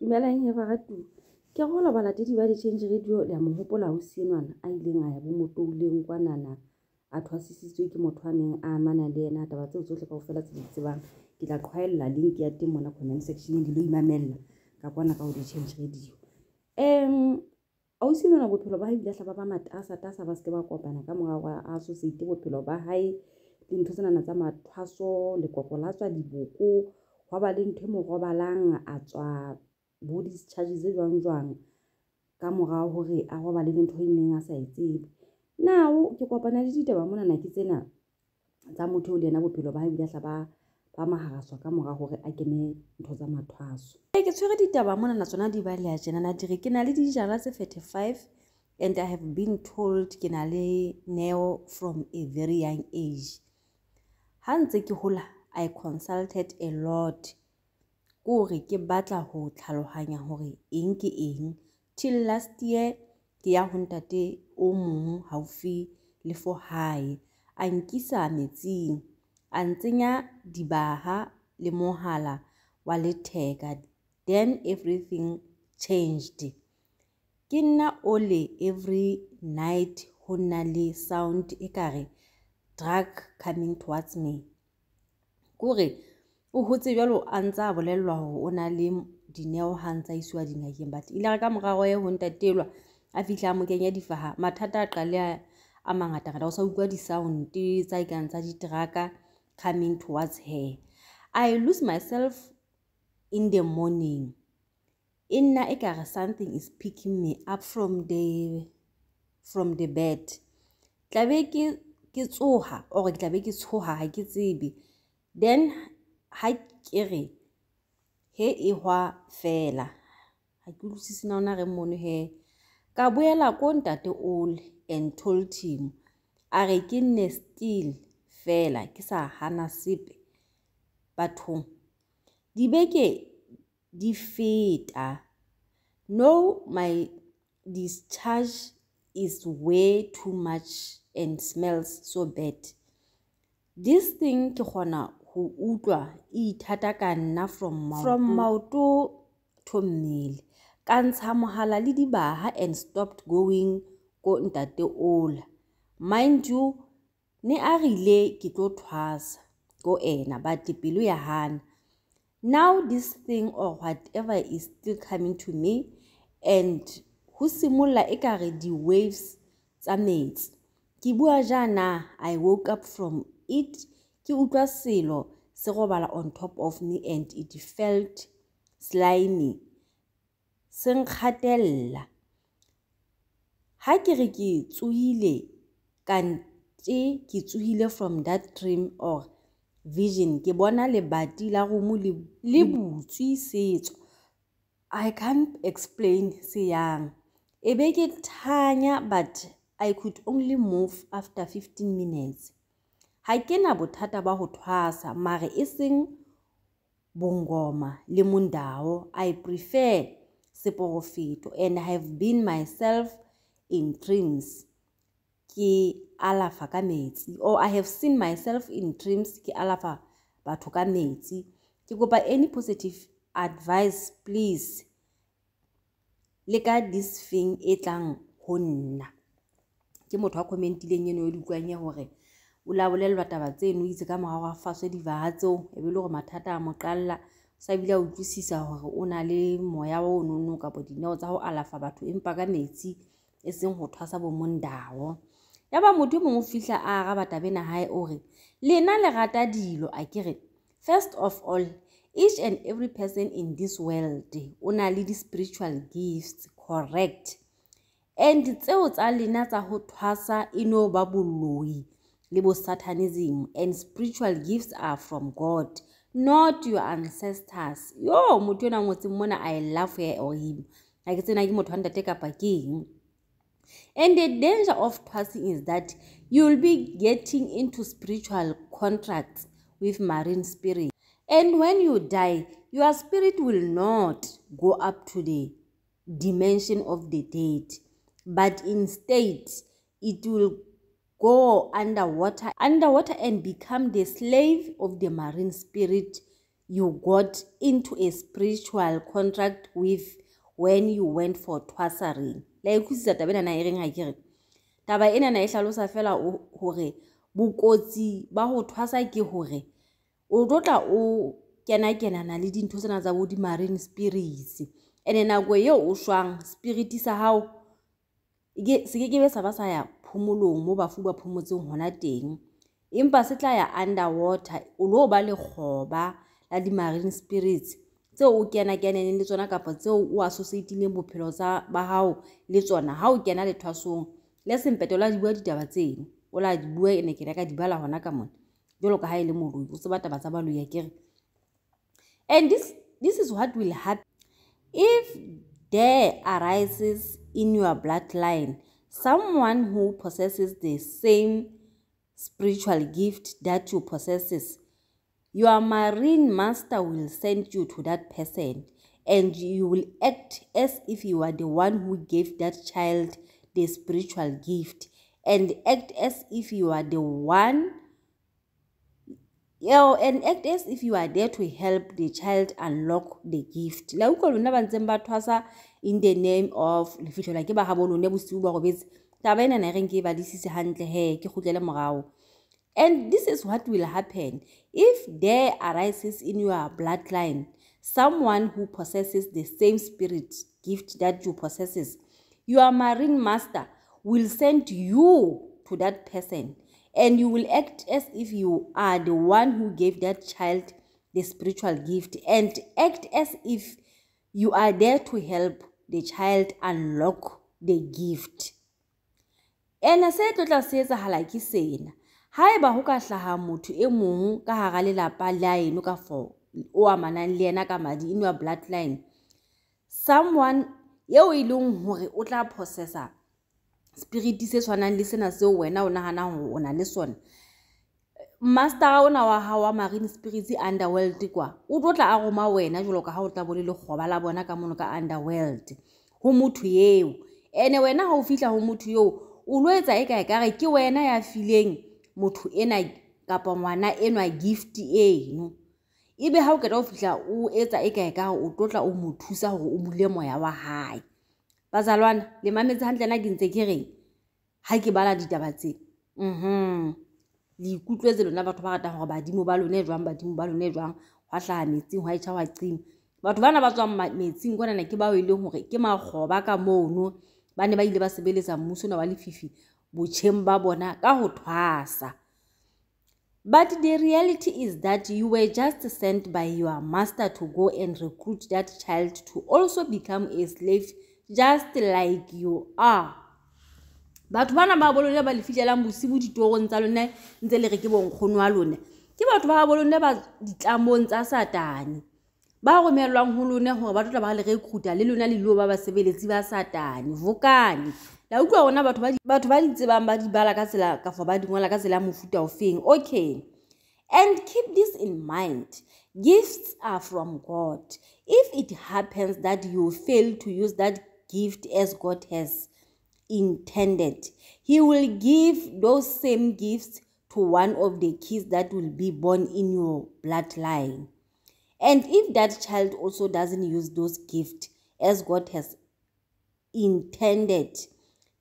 dumelang e baratu ke go labaladedi ba di-change radio le a mo gopola o senwana a ileng a ya bo motouleng kwa nana a thwasisitswe ke motho a neng a amana le ena taba tseo tsotlhe ka go fela tse di tsebang ke tla tlhwaelela link ya teng mona comment section dilo imamelela ka kwana ka go di-change radio um a o senwana bophelo ba ebile tlha ba ba matasatasa ba seke ba kopana ka morago a sosete bophelo ba gae le ntho tsenana tsa mathwaso lekoko la tswa diboko gwa ba le ntho e mo robalang a tswa bo discharge tse jwang jwang ka morao hore a roba le ntho e neng a sa e tsebe nao ke kopana le ditaba monana ke tsena tsa motho o le yena bophelo ba ebile atla ba maharaswa ka morao hore a kene ntho tsa mathwaso e ke tshwere ditaba monana tsona di balea jenana dire ke na le dijala tse thirty-five and i have been told ke na le neo from a very young age ha ntse ke hola i consulted a lot kore ke batla ho tlhaloganya hore eng ke eng till last year ke ya ho ntate o mong haufi le fo hae a nkisa metsing a ntsenya dibaha le mohala wa letheka then everything changed ke nna ole every night ho na le sound ekare drug coming towards me kore o hotse jalo a ntse a bolelelwa gore o na le dineo ga ntse a isiwa dingakeng bate ile re ka morago e gontatelwa a fitlhe a mokeng ya difaga mathata a qale a mangatangata go sa utlwa di-sounte tsa ikang e tsa diteraka coming towards hair i lose myself in the morning e nna e kare something is picking me up from the, from the bed tlabe ke tsoga ore ke tlabe ke tshoga ga ke tsebe then ha ke re he e hwa fela ha ke utlwisise na ona re mono he ka boela ko ntate ole and told him a re ke nne still fela ke sa hana sepe bathong dibeke di feta no my discharge is way too much and smells so bad this thing ke kgona go utlwa e ithata ka nna from maoto to mmele ka ntsha mogala le dibaga and stopped going ko ntate ola mind you ne a rile ke tlo thwasa ko ena bate pelo ya gana now this thing or whatever is still coming to me and go simolola e kare di-waves tsa metsi ke bua jaana i woke up from it ke utlwa selo se robala on top of me and it felt slimy se nkgatelela ha ke re ke tsohile kante ke tsohile from that dream or vision ke bona lebati la romo le butswi setso i can't explain se yang e be ke thanya but i could only move after 15 minutes Ha ke na bothata ba ho thwasa mare e seng bongoma le mondao I prefer seporofeto and have been myself in dreams. Ke alafa ka metsi or I have seen myself in dreams ke alafa batho ka metsi. Ke kopa any positive advice please. Le ka this thing e tlang ho nna. Ke motho a komentileng eno o e dukwang ya hore o labolelelwa taba tseno itse ka morago a faswe dibaga tseo e be e le gore mathata a moqalela sa bile a utlwisisa gore o na le moya wa onono kapo dineo tsa go alafa batho empa ka metsi e seng go thwasa bomondao ya ba motho e mongwe o fitlha a araba tabena gae ore lena le rata dilo a kere first of all each and every person in this world o na le di-spiritual gifts correct and tseo tsa lena tsa go thwasa e no ba boloi le bosathanism and spiritual gifts are from god not your ancestors yo motho yona ngotseng mona i love her or him ga ke tsena ke motho wa ntate kapa keng and the danger of twasing is that you'll be getting into spiritual contracts with marine spirit and when you die your spirit will not go up to the dimension of the date but instead it will go underwater underwater and become the slave of the marine spirit you got into a spiritual contract with when you went for twasaring la e khutsisa taba enana e reng ga kere taba e nana e tlhalosa fela gore bokotsi ba go thwasa ke gore o tlotla o kena-kenana le dintho tsena tsa bo di-marine spirits and-e nako eo o swang spirit sa gago seke ke be sa ba sa yago phomolong mo bafu ba phomotseng hona teng empa se tla ya underwater o lo ba lekgoba la di-marine spirits tseo o kenakeneneng le tsona kapa tseo o associatileng bophelo tsa ba gago le tsona ga o kena lethwasong le sempeto la di bua ditaba tseng o la di bua ene ke reka di bala gona ka mone jalo ka ga e le moloi o seba taba tsa baloi akere and this, this is what will happen if there arises in your blood line someone who possesses the same spiritual gift that you possess, your marine master will send you to that person and you will act as if you are the one who gave that child the spiritual gift and act as if you are the one yo and act as if you are there to help the child unlock the gift la in the name of le fitlhela ke ba ga bolone bosiu ba robetse taba ena ne reng ke e badisise gantle he ke gutlele morago and this is what will happen if there arises in your bloodline someone who possesses the same spirit gift that you possesses your marine master will send you to that person and you will act as if you are the one who gave that child the spiritual gift and act as if you are there to help the child unlock the gift ene se tlotla se etsagala ke sena ga e ba go ka tlhaga motho e mongwe ka gara lelapa le a eno ka for o amanang le ena ka madi in your bloodline someone yeo e leng gore o tla processa spirit se tshwanang le sena seo wena o naganang o na le sone mastera ona wa ga wa marine spirits underworld kwa o tlotla a goma wena jalo ka ga o tla bole legoba la bona ka mono ka underworld go motho eo ande wena ga o fitlha go motho yoo o loetsa e kae kare ke wena ya fileng motho ena kapa ngwana enwa gift eno ebe ga o ketla go fitlha o etsa e kae kare o tlotla o mo thusa gore o bule moya wa gae basalwana le mametse gantle na ke ntse ke reng ga ke bala ditaba tse um mhm. mm -hmm le ikutlwetse lona batho ba ratang gore badimo ba lone jwang badimo ba lone jwang gwa tlhaga metsing gwa echa wa cima batho ba na ba tswang metsing kwa nana ke bao e leng gore ke magoba ka mono ba ne ba ile ba sebeletsa mmuso na wa lefifi botšheng ba bona ka go thwasa but the reality is that you were just sent by your master to go and recruit that child to also become a slave just like you are batho bana ba bolone ba lefitlhelang bosibo ditorong tsa lone ntse le re ke bonkgono wa lone ke batho ba bolone ba ditlamong tsa satane ba romelelwang go lone gore ba tlotla ba le recruta le lona le leo ba basebeletsi ba satane vokane la utlwa rona batho ba ditsebang ba dibala ka tsela kafo ba dingwala ka tsela ya mofuta o feng okay and keep this in mind gifts are from god if it happens that you fail to use that gift as god has intended. He will give those same gifts to one of the kids that will be born in your bloodline. And if that child also doesn't use those gifts as God has intended,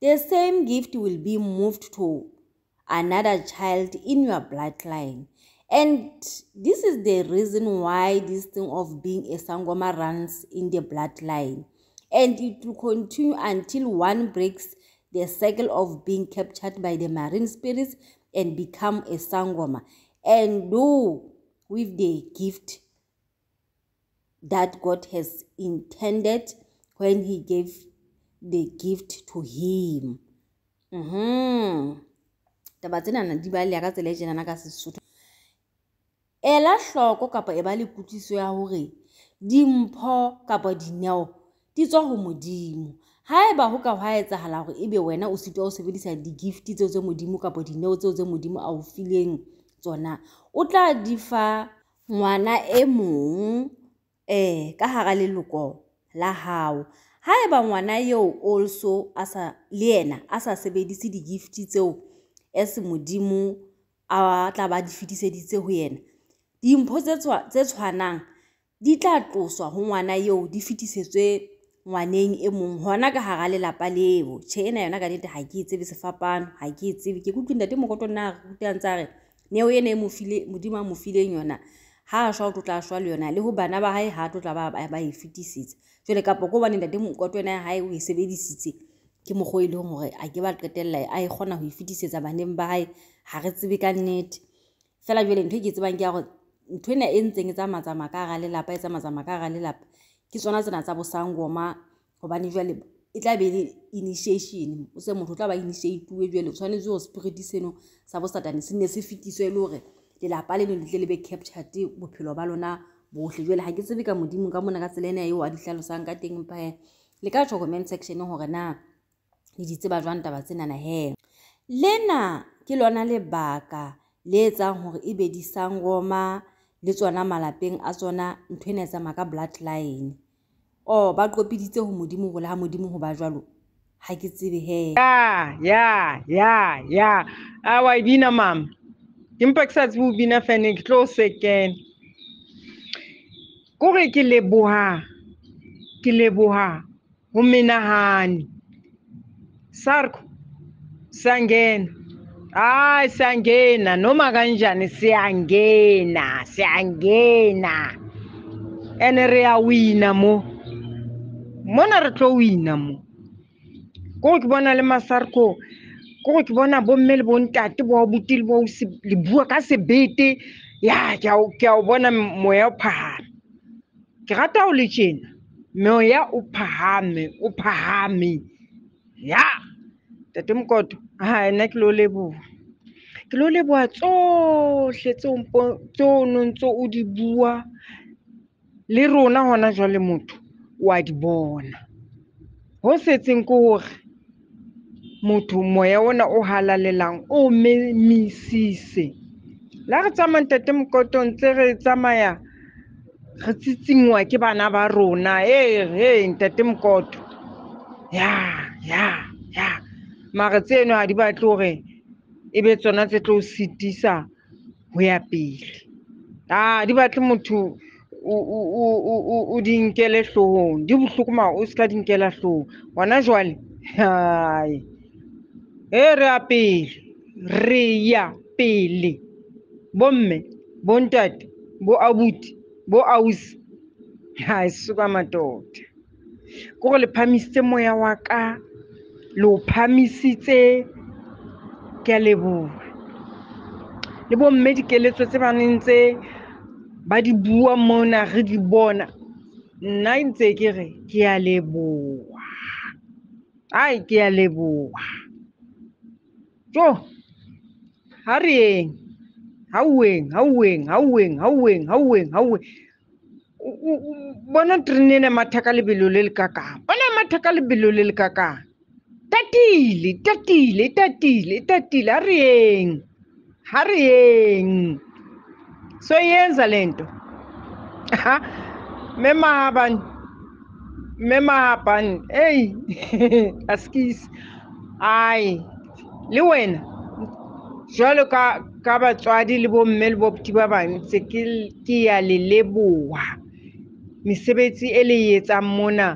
the same gift will be moved to another child in your bloodline. And this is the reason why this thing of being a sangoma runs in the bloodline. and it will continue until one breaks the circle of being captured by the marine spirits and become a sangoma and do with the gift that god has intended when he gave the gift to him mm-hmm. taba tsenana di balea ka tsela e jenana ka sesotho ela tlhoko kapa e ba le kutliso ya gore dimpho kapa dineo di tswa ho modimo haeba ho ka ho etsahala hore ebe wena o sitwa o sebedisa di-gift tseo tse modimo kapa dineo tseo tse modimo a o fileng tsona o tla di fa ngwana e mong eh, ka hara leloko la hao haeba ngwana eo also le yena a sa sebedise di-gift tseo as modimo a tla ba di fetiseditse ho yena dimpho tse tshwanang di tla tloswa ho ngwana eo di fetisetswe ngwaneng e mong gona ka gara lelapa leo tšhe ena yona ka nete ga ke itsebe e sefapano ga ke itsebe e ke kutlwi date mokoto nna rutang tsa re neo ene modimo a mo fileng yona ga a swa o tlotla swa le yona le go bana ba gae ga a tlotla ba e fetisitse jale kapo ko baneng date mokoto ena ya gae o e sebedisitse ke mokgwa e leng gore a ke ba qetelela a e kgona go e fetisetsa baneng ba gae ga re tsebe ka nnete fela jale ntho e ke e tsebang ke ya gore ntho ena e ntseng e tsamatsama ka gara lelapa e tsamatsama ka gara lelapa ke tsona tsena tsa bosangoma gobane jale e tla be le initiation o se motho o tla ba initiatiwe jale o tshwanetse go spirity seno sa bosatane se nne se fetiswe le gore lelapa leno letle le be captured bophelo ba lona botlhe jale ga ke tsebe ka modimo ka mona ka tsela ene eo a ditlhalosang ka teng pae le ka tswa comment section gore na le ditseba jwang taba tsenana he lena ke lona lebaka le etsang gore e bedisang goma le tsona malapeng a tsona ntho e ne e tsamaya ka blood line or oh, ba qopiditse ho modimo ho le ha modimo ho ba jwalo ha ke tsebe he ya ya ya ya awa ah, e bina mam empa ke sa tsebe ho bina fane ke tlo se kena kore ke leboha ke leboha ho menahane sarko siyangena hayi siyangena noma kanjani siyangena siyangena ene re yawina mo mona re tlo wina mo ko ke bona le masarko ko ke bona bomme le bontate bo buti le bo le bua ka sebete ya ke a o bona moya o phahame ke rata o le tjena moya o phahame o phahame ya tate mokoto a nna ke lo leboha ke lo leboha tsohle tse o ntso o di bua le rona hona jwale motho wa di bona ho setseng ke hore motho moya ona o halalelang o memisise la re tsamayng tate mokotong tse re tsamaya re tsitsinngwa ke bana ba rona e ntate mokoto ya ya ya mare tseno ga di batle gore e be tsona tse tlo o setisa go ya pele a ah, di batle motho o di nkele hlogong di bohloko ma o se ka di nkela hlogong gona jwale hai e re ya pele re ya pele bomme bontate bo abuti bo ausi hai suka matota ko go le phamisitse moya wa ka le o phamisitse ke a leboga le bomme dikeletso tse baneng tse ba di bua mona re di bona nna e ntse ke re ke a leboha ai ke a leboha jo ha re eng hauweng hauweng hauweng hauweng hauweng hauweng bona terene ena matha ka lebelo le le kakang bona matha ka lebelo le le kakang tatile tatile tatile tatile ha re eng ha re eng soyenza lento memahaban memahaban hey askisi ai le wena jwalo ka ka batswadi le bomme le bopti ba bang se ke ya le leboha mesebetsi e le e etsang mona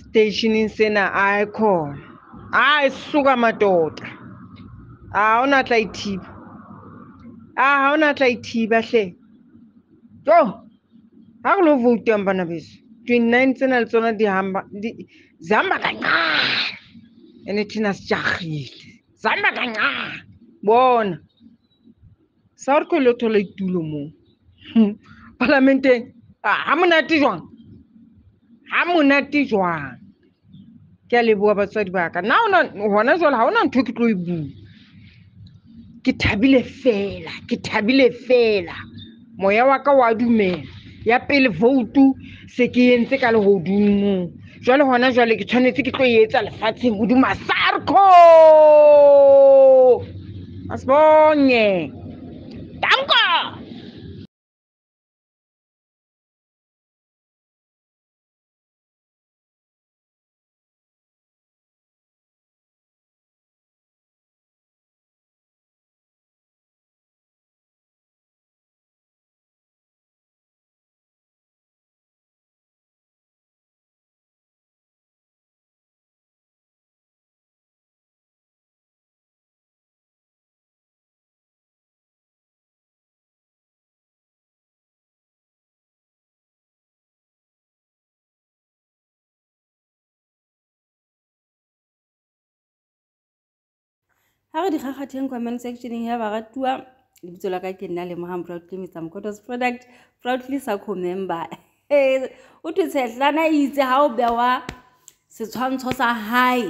stationeng sena a e khona a e suka matota a ona tla ithiba a ah, ha ona tla ithiba hle jo ha go lo vote yang bana beso 29 tsena le tsona di hamba di zihamba kancane ene thina sijahile zihamba kancane bona sa re kgone le thola itulo moo hmm. parlamenteng ha monate jwang ha monate jwang ke a leboa batswadi ba ka nna hona jwale ha ona ntho e ke tlo e bua Ki tabi le fela, ki tabi le fela Mwenye waka wadu men Yapel voutu Sekiyen se kal voudou Jwa le wana jwa le kichan eti Kikwen yeti ale fati voudou masarko Masbonye a re digagatheng e comment sectioneng ya baratua lebitso la ka ke nna lemogang proudlemetsa mocotos product proudly sacco member o thutshetlana e itse ga o bewa setshwantsho sa hai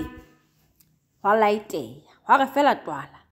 gwa laiteya gwa re fela twala